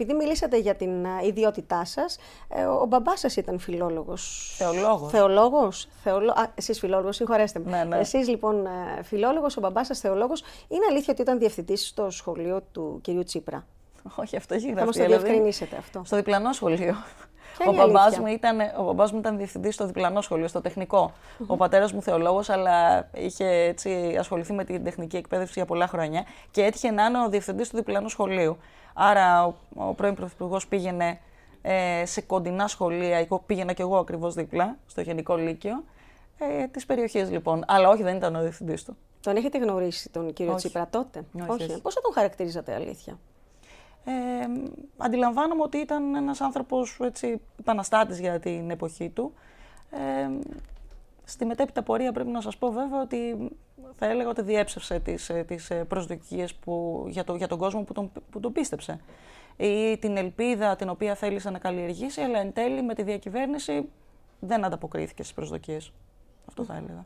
Επειδή μιλήσατε για την ιδιότητά σας, ε, ο μπαμπάς σας ήταν φιλόλογος. Θεολόγος. Θεολόγος. Θεολο... Εσεί εσείς συγχωρέστε Ναι, ναι. Εσείς λοιπόν ε, φιλόλογος, ο μπαμπάς σας θεολόγος. Είναι αλήθεια ότι ήταν διευθυντής στο σχολείο του κυρίου Τσίπρα. Όχι, αυτό έχει γραφτεί. Θα το δηλαδή. διευκρινίσετε αυτό. Στο διπλανό σχολείο. Ο παπά μου ήταν, ήταν διευθυντής στο διπλανό σχολείο, στο τεχνικο Ο πατέρας μου θεολόγος, αλλά είχε έτσι, ασχοληθεί με την τεχνική εκπαίδευση για πολλά χρόνια και έτυχε να είναι ο διευθυντής του διπλανού σχολείου. Άρα ο, ο πρώην πρωθυπουργός πήγαινε ε, σε κοντινά σχολεία, πήγαινα κι εγώ ακριβώς δίπλα, στο Γενικό Λύκειο. Ε, Της περιοχής λοιπόν. Αλλά όχι, δεν ήταν ο διευθυντής του. Τον έχετε γνωρίσει τον κύριο Τσίπρα τότε. όχι. Ε. Πώς θα τον χαρακτηρίζατε αλήθεια αντιλαμβάνομαι ότι ήταν ένας άνθρωπος έτσι, επαναστάτης για την εποχή του. Ε, στη μετέπειτα πορεία πρέπει να σας πω βέβαια ότι θα έλεγα ότι διέψευσε τις, ε, τις ε, προσδοκίες που, για, για τον κόσμο που τον, που τον πίστεψε. Ή την ελπίδα την οποία θέλησε να καλλιεργήσει, αλλά εν τέλει με τη διακυβέρνηση δεν ανταποκρίθηκε στις προσδοκίες. Αυτό θα έλεγα.